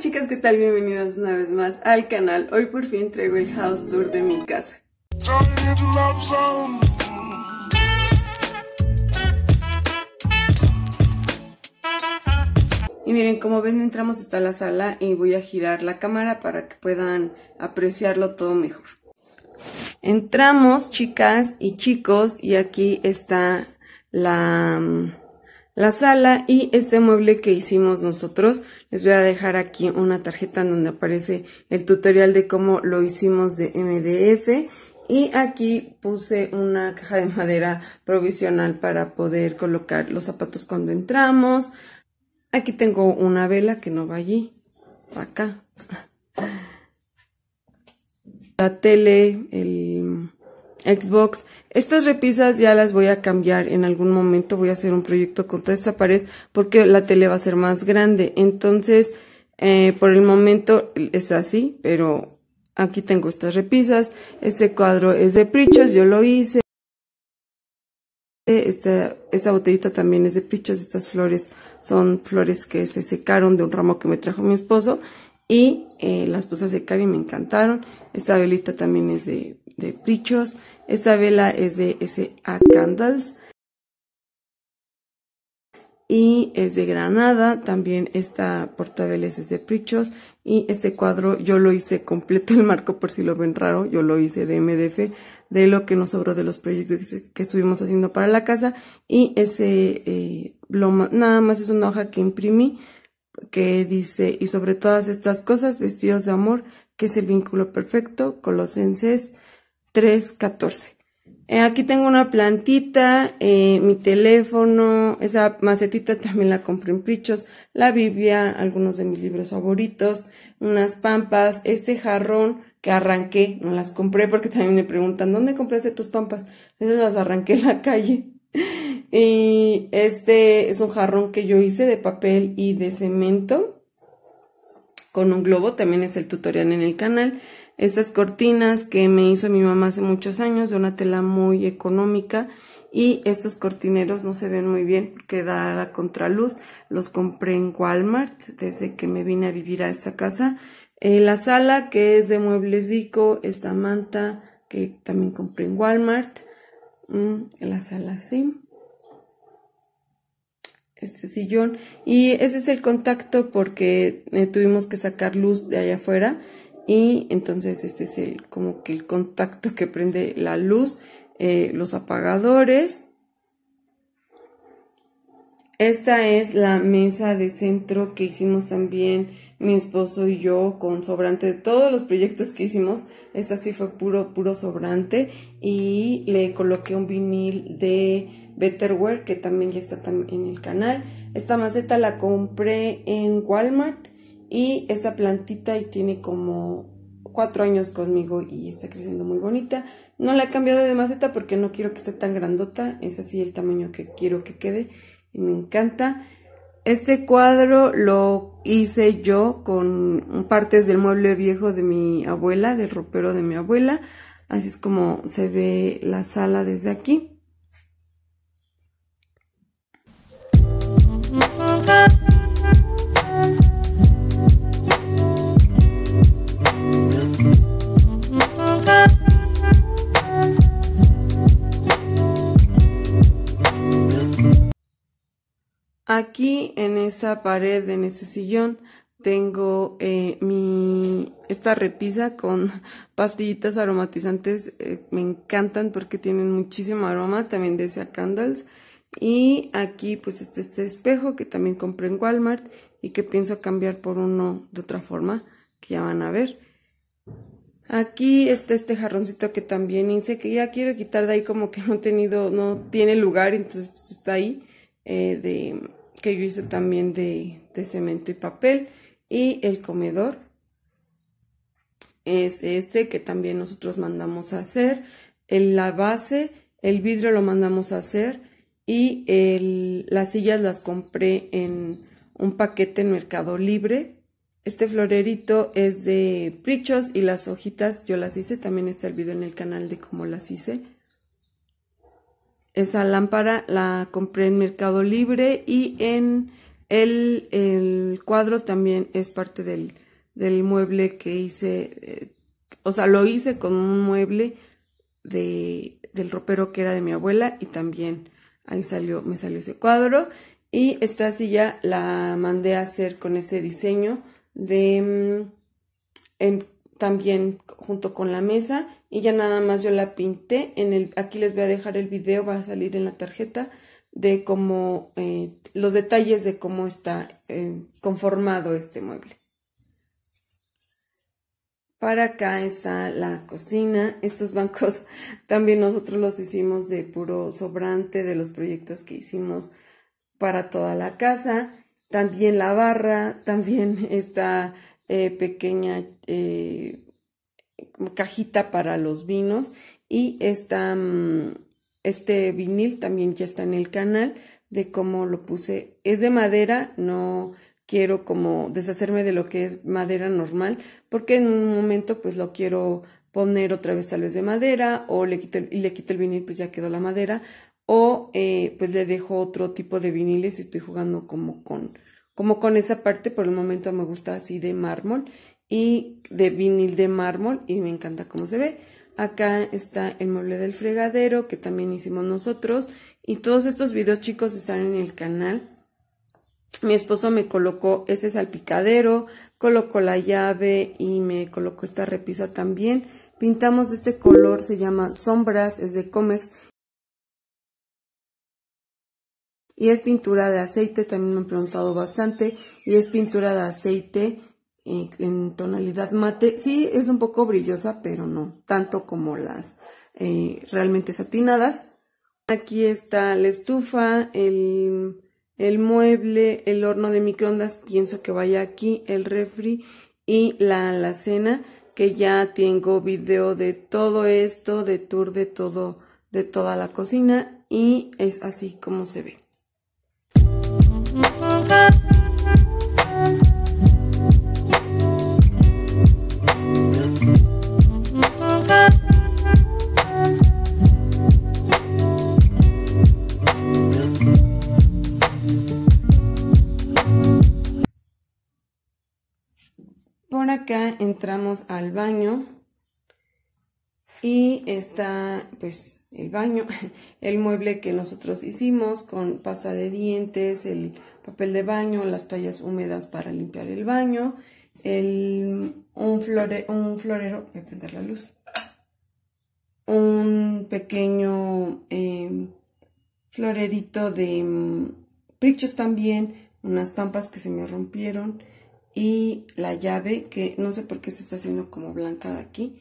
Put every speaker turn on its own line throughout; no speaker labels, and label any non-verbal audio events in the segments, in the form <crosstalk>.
chicas, ¿qué tal? bienvenidos una vez más al canal. Hoy por fin traigo el house tour de mi casa. Y miren, como ven, entramos hasta la sala y voy a girar la cámara para que puedan apreciarlo todo mejor. Entramos, chicas y chicos, y aquí está la mm, la sala y este mueble que hicimos nosotros. Les voy a dejar aquí una tarjeta donde aparece el tutorial de cómo lo hicimos de MDF y aquí puse una caja de madera provisional para poder colocar los zapatos cuando entramos. Aquí tengo una vela que no va allí, acá. <laughs> La tele, el Xbox, estas repisas ya las voy a cambiar en algún momento, voy a hacer un proyecto con toda esta pared porque la tele va a ser más grande. Entonces, eh, por el momento es así, pero aquí tengo estas repisas. Este cuadro es de Prichos, yo lo hice. Esta, botellita también es de Prichos, estas flores son flores que se secaron de un ramo que me trajo mi esposo y eh, las puse de secar y me encantaron. Esta velita también es de de Prichos. Esta vela es de S.A. Candles y es de Granada, también esta portabel es de Prichos y este cuadro yo lo hice completo <laughs> el marco por si lo ven raro, yo lo hice de MDF de lo que nos sobró de los proyectos que estuvimos haciendo para la casa y ese bloma, eh, nada más es una hoja que imprimí que dice y sobre todas estas cosas vestidos de amor que es el vínculo perfecto, Colosenses 3.14. Eh, aquí tengo una plantita, eh, mi teléfono, esa macetita también la compré en Prichos, la Biblia, algunos de mis libros favoritos, unas pampas, este jarrón que arranqué, no las compré porque también me preguntan, ¿dónde compraste tus pampas? Esas las arranqué en la calle. <laughs> Y este es un jarrón que yo hice de papel y de cemento con un globo, también es el tutorial en el canal estas cortinas que me hizo mi mamá hace muchos años de una tela muy económica y estos cortineros no se ven muy bien queda la contraluz. Los compré en Walmart desde que me vine a vivir a esta casa. Eh, la sala que es de muebles Dico, esta manta que también compré en Walmart. Mm, la sala sí. Este sillón. Y ese es el contacto porque eh, tuvimos que sacar luz de allá afuera y entonces este es el como que el contacto que prende la luz, eh, los apagadores. Esta es la mesa de centro que hicimos también mi esposo y yo con sobrante de todos los proyectos que hicimos. Esta sí fue puro, puro sobrante. Y le coloqué un vinil de Betterware que también ya está en el canal. Esta maceta la compré en Walmart y esa plantita y tiene como cuatro años conmigo y está creciendo muy bonita. No la he cambiado de maceta porque no quiero que esté tan grandota. Es así el tamaño que quiero que quede y me encanta. Este cuadro lo hice yo con partes del mueble viejo de mi abuela, del ropero de mi abuela. Así es como se ve la sala desde aquí. Aquí en esa pared, en ese sillón, tengo eh, mi esta repisa con <laughs> pastillitas aromatizantes. Eh, me encantan porque tienen muchísimo aroma, también de ese Candles. Y aquí pues está este espejo que también compré en Walmart y que pienso cambiar por uno de otra forma, que ya van a ver. Aquí está este jarroncito que también hice, que ya quiero quitar de ahí como que no he tenido, no tiene lugar, entonces pues, está ahí eh, de que yo hice también de, cemento y papel. Y el comedor es este que también nosotros mandamos a hacer. la base, el vidrio lo mandamos a hacer y las sillas las compré en un paquete en Mercado Libre. Este florerito es de prichos y las hojitas yo las hice. También está el video en el canal de cómo las hice. Esa lámpara la compré en Mercado Libre y en el, cuadro también es parte del, mueble que hice, eh, o sea, lo hice con un mueble del ropero que era de mi abuela y también ahí salió, me salió ese cuadro. Y esta silla la mandé a hacer con ese diseño de mm, también junto con la mesa y ya nada más yo la pinté. En el, aquí les voy a dejar el video, va a salir en la tarjeta de cómo, eh, los detalles de cómo está eh, conformado este mueble. Para acá está la cocina. Estos bancos <laughs> también nosotros los hicimos de puro sobrante de los proyectos que hicimos para toda la casa. También la barra, <laughs> también esta eh, pequeña cajita para los vinos y esta, mm, este vinil también ya está en el canal de cómo lo puse. Es de madera, no quiero como deshacerme de lo que es madera normal porque en un momento pues lo quiero poner otra vez tal vez de madera o le quito el, y le quito el vinil pues ya quedó la madera o eh, pues le dejo otro tipo de viniles y estoy jugando como con como con esa parte por el momento me gusta así de mármol y de vinil de mármol y me encanta cómo se ve. Acá está el mueble del fregadero que también hicimos nosotros y todos estos videos chicos están en el canal. Mi esposo me colocó ese salpicadero, colocó la llave y me colocó esta repisa también. Pintamos este color, se llama Sombras, es de Comex y es pintura de aceite, también me han preguntado bastante, y es pintura de aceite eh, en tonalidad mate. Sí, es un poco brillosa, pero no tanto como las eh, realmente satinadas. Aquí está la estufa, el, el mueble, el horno de microondas, pienso que vaya aquí, el refri y la alacena, que ya tengo video de todo esto, de tour de todo, de toda la cocina y es así como se ve. entramos al baño y está pues el baño, <laughs> el mueble que nosotros hicimos con pasta de dientes, el papel de baño, las toallas húmedas para limpiar el baño, un, florero, voy la luz, un pequeño em, florerito de mm, prichos también, unas tampas que se me rompieron, y la llave que no sé por qué se está haciendo como blanca de aquí.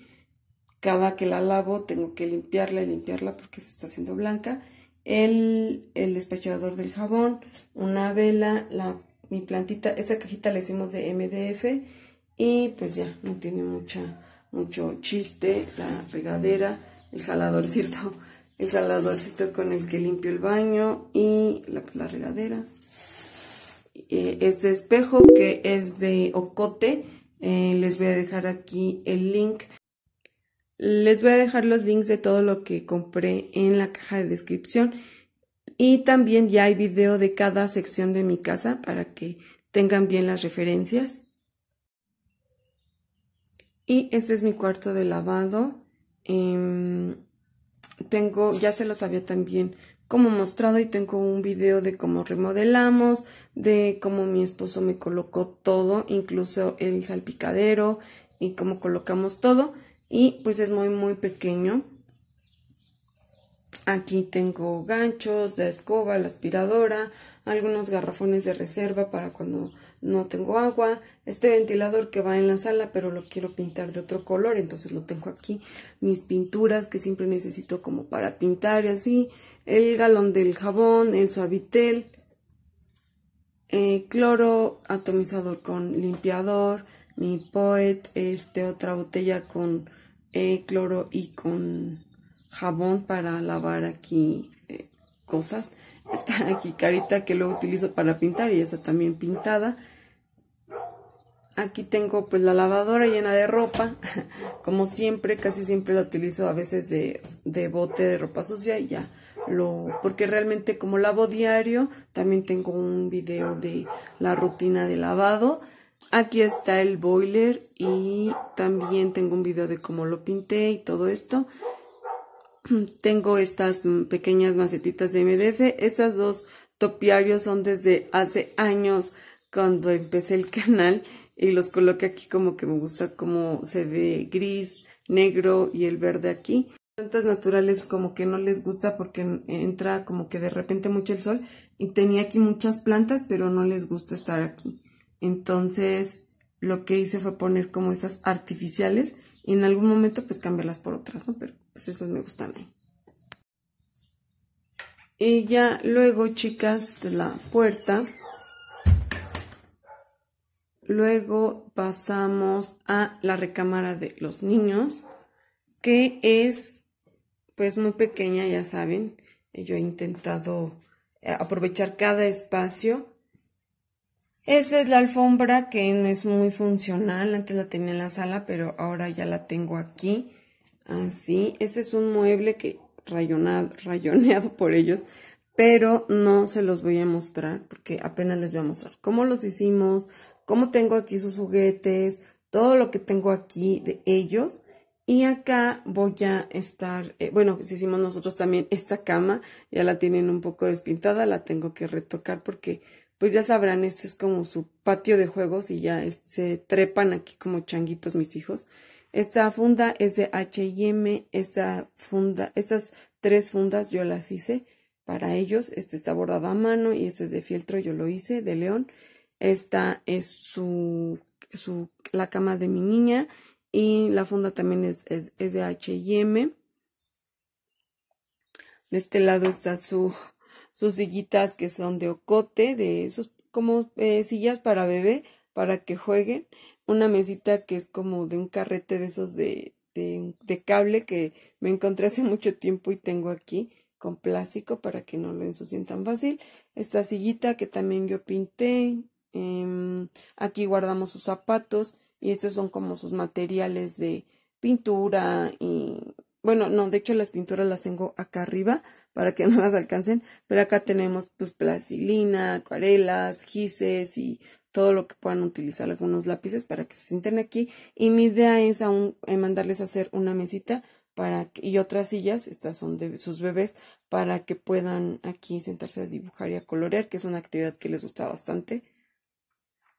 Cada que la lavo tengo que limpiarla y limpiarla porque se está haciendo blanca. El, el despechador del jabón, una vela, la, mi plantita, esta cajita la hicimos de MDF y pues ya, no tiene mucha, mucho chiste, la regadera, el jaladorcito, el jaladorcito con el que limpio el baño y la regadera. Eh, este espejo que es de Ocote. Eh, les voy a dejar aquí el link. Les voy a dejar los links de todo lo que compré en la caja de descripción. Y también ya hay video de cada sección de mi casa para que tengan bien las referencias. Y este es mi cuarto de lavado. Em, tengo, ya se lo sabía también como mostrado y tengo un video de cómo remodelamos, de cómo mi esposo me colocó todo, incluso el salpicadero y cómo colocamos todo y pues es muy muy pequeño. Aquí tengo ganchos, de escoba, la aspiradora, algunos garrafones de reserva para cuando no tengo agua, este ventilador que va en la sala pero lo quiero pintar de otro color, entonces lo tengo aquí, mis pinturas que siempre necesito como para pintar y así, el galón del jabón, el suavitel, eh, cloro atomizador con limpiador, mi poet, este, otra botella con eh, cloro y con jabón para lavar aquí eh, cosas. <laughs> Está aquí carita que luego utilizo para pintar y está también pintada. Aquí tengo pues la lavadora llena de ropa, <laughs> como siempre, casi siempre la utilizo a veces de, de bote de ropa sucia y ya porque realmente como lavo diario, también tengo un video de la rutina de lavado. Aquí está el boiler y también tengo un video de cómo lo pinté y todo esto. <clears throat> Tengo estas pequeñas macetitas de MDF. Estas dos topiarios son desde hace años cuando empecé el <laughs> canal y los coloqué aquí como que me gusta cómo se ve gris, negro y el verde aquí plantas naturales como que no les gusta porque entra como que de repente mucho el sol y tenía aquí muchas plantas pero no les gusta estar aquí entonces lo que hice fue poner como esas artificiales y en algún momento pues cambiarlas por otras no pero pues esas me gustan ahí y ya luego chicas de la puerta luego pasamos a la recámara de los niños que es pues muy pequeña, ya saben. Eh, yo he intentado eh, aprovechar cada espacio. Esa es la alfombra que no es muy funcional. Antes la tenía en la sala, pero ahora ya la tengo aquí. Así. Este es un mueble que rayoneado por ellos, pero no se los voy a mostrar porque apenas les voy a mostrar cómo los hicimos, cómo tengo aquí sus juguetes, todo lo que tengo aquí de ellos y acá voy a estar, eh, bueno, hicimos nosotros también esta cama, ya la tienen un poco despintada, la tengo que retocar porque, pues ya sabrán, esto es como su patio de juegos y ya se trepan aquí como changuitos mis hijos. Esta funda es de H&M, esta funda, estas tres fundas yo las hice para ellos, este está bordado a mano y esto es de fieltro, yo lo hice, de león. Esta es su, su, la cama de mi niña y la funda también es, es, de HM. De este lado está su, sus sillitas que son de ocote, de esos como eh, sillas para bebé, para que jueguen. Una mesita que es como de un carrete de esos de, de, cable que me encontré hace mucho tiempo y tengo aquí con plástico para que no lo ensucien tan fácil. Esta sillita que también yo pinté. Em, aquí guardamos sus zapatos y estos son como sus materiales de pintura y bueno, no, de hecho las pinturas las tengo acá arriba para que <laughs> no las alcancen, pero acá tenemos pues plastilina, acuarelas, gises y todo lo que puedan utilizar algunos lápices para que se sienten aquí y mi idea es aún eh, mandarles a hacer una mesita para y otras sillas, estas son de sus bebés, para que puedan aquí sentarse a dibujar y a colorear, que es una actividad que les gusta bastante.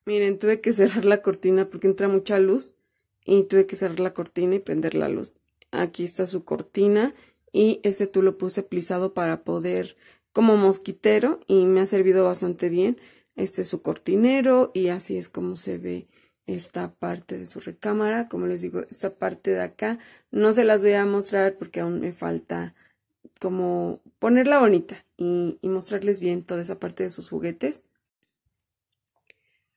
Miren, tuve que cerrar la cortina porque entra mucha luz y tuve que cerrar la cortina y prender la luz. Aquí está su cortina y este tú lo puse plisado para poder como mosquitero y me ha servido bastante bien. Este es su cortinero y así es como se ve esta parte de su recámara. Como les digo, esta parte de acá no se las voy a mostrar porque aún me falta como ponerla bonita y mostrarles bien toda esa parte de sus juguetes.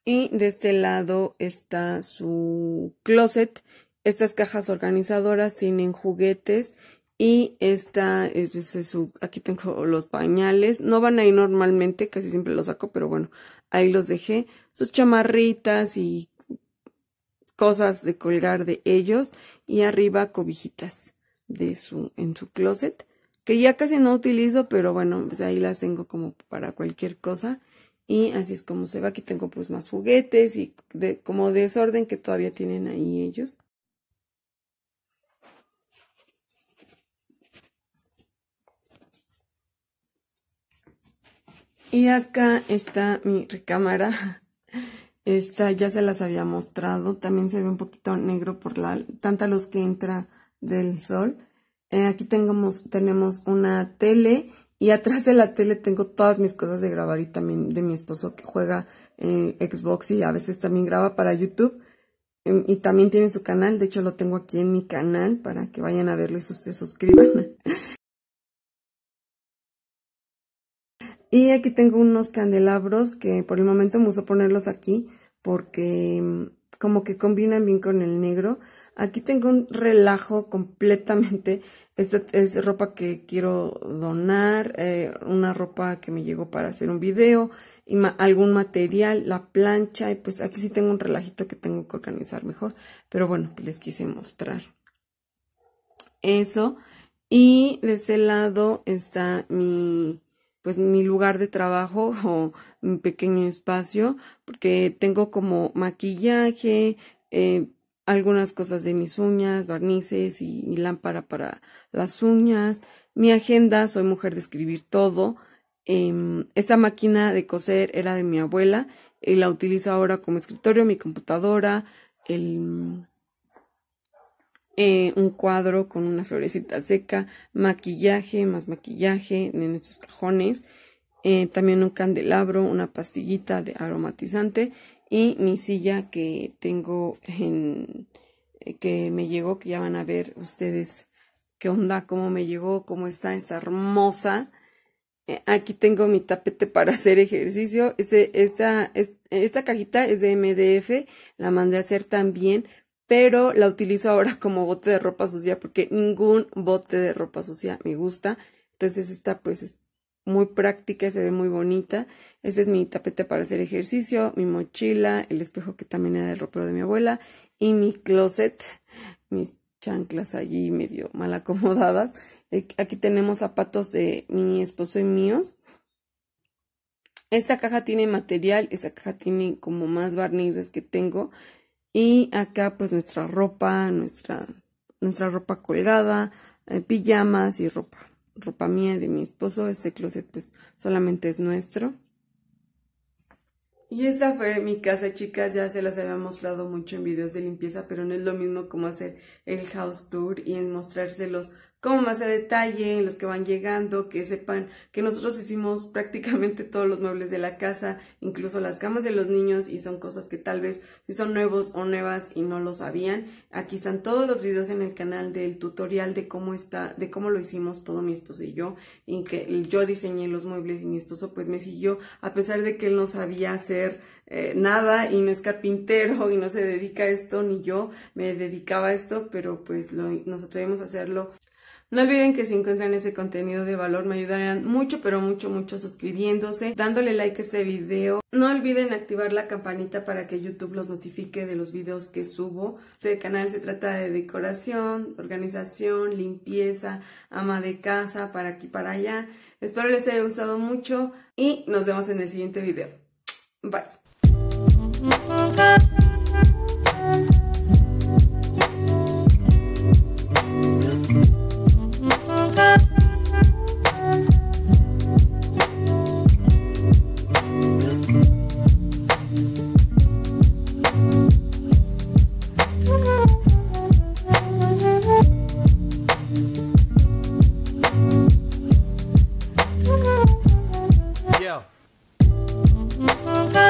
Y de este lado está su closet. Estas cajas organizadoras tienen juguetes y esta es su, aquí tengo los pañales. No van ahí normalmente, casi siempre los saco, pero bueno, ahí los dejé. Sus chamarritas y cosas de colgar de ellos y arriba cobijitas de su en su closet que ya casi no utilizo, pero bueno, pues ahí las tengo como para cualquier cosa. Y así es como se va. Aquí tengo pues más juguetes y como desorden que todavía tienen ahí ellos. Y acá está mi recámara. <laughs> Esta ya se las había mostrado. También se ve un poquito negro por la tanta luz que entra del sol. Eh, aquí tenemos una tele y atrás de la tele tengo todas mis cosas de grabar y también de mi esposo que juega en Xbox y a veces también graba para YouTube. Em, y también tiene su canal, de hecho lo tengo aquí en mi canal para que vayan a verlo y se suscriban. <laughs> Y aquí tengo unos candelabros que por el momento me uso ponerlos aquí porque em, como que combinan bien con el negro. Aquí tengo un relajo completamente esta es ropa que quiero donar, eh, una ropa que me llegó para hacer un video, y algún material, la plancha, y pues aquí sí tengo un relajito que tengo que organizar mejor, pero bueno, pues les quise mostrar eso. Y de ese lado está mi, pues mi lugar de trabajo <laughs> o mi pequeño espacio, porque tengo como maquillaje, eh, algunas cosas de mis uñas, barnices y lámpara para las uñas, mi agenda, soy mujer de escribir todo. Em, esta máquina de coser era de mi abuela y la utilizo ahora como escritorio, mi computadora, el, eh, un cuadro con una florecita seca, maquillaje, más maquillaje en estos cajones, eh, también un candelabro, una pastillita de aromatizante y mi silla que tengo en eh, que me llegó, que ya van a ver ustedes qué onda, cómo me llegó, cómo está, está hermosa. Eh, aquí tengo mi tapete para hacer ejercicio. Este, esta, esta cajita es de MDF, la mandé a hacer también, pero la utilizo ahora <laughs> como bote de ropa sucia porque ningún bote de ropa sucia me gusta. Entonces esta pues muy práctica, se ve muy bonita. Ese es mi tapete para hacer ejercicio, mi mochila, el espejo que también era el ropero de mi abuela y mi closet, mis chanclas allí medio mal acomodadas. Aquí tenemos zapatos de mi esposo y míos. Esta caja tiene material, esta caja tiene como más barnices que tengo. Y acá pues nuestra ropa, nuestra, nuestra ropa colgada, eh, pijamas y ropa ropa mía, de mi esposo, ese closet pues solamente es nuestro. Y esa fue mi casa, chicas, ya se las había mostrado mucho en videos de limpieza, pero no es lo mismo como hacer el house tour y mostrárselos como más a detalle, los que van llegando, que sepan que nosotros hicimos <laughs> prácticamente todos los muebles de la casa, incluso las camas de los niños y son cosas que tal vez si son nuevos o nuevas y no lo sabían. Aquí están todos los videos en el canal del tutorial de cómo está, de cómo lo hicimos todo mi esposo y yo, y que yo diseñé los muebles y mi esposo pues me siguió a pesar de que él no sabía hacer eh, nada y no es carpintero <laughs> y no se dedica a esto ni yo me dedicaba a esto, pero pues lo, nos atrevemos a hacerlo no olviden que si encuentran ese contenido de valor me ayudarán mucho, pero mucho, mucho suscribiéndose, dándole like a ese video. No olviden activar la campanita para que YouTube los notifique de los videos que subo. Este canal se trata de decoración, organización, limpieza, ama de casa, para aquí, para allá. Espero les haya gustado mucho y nos vemos en el siguiente video. Bye.
Música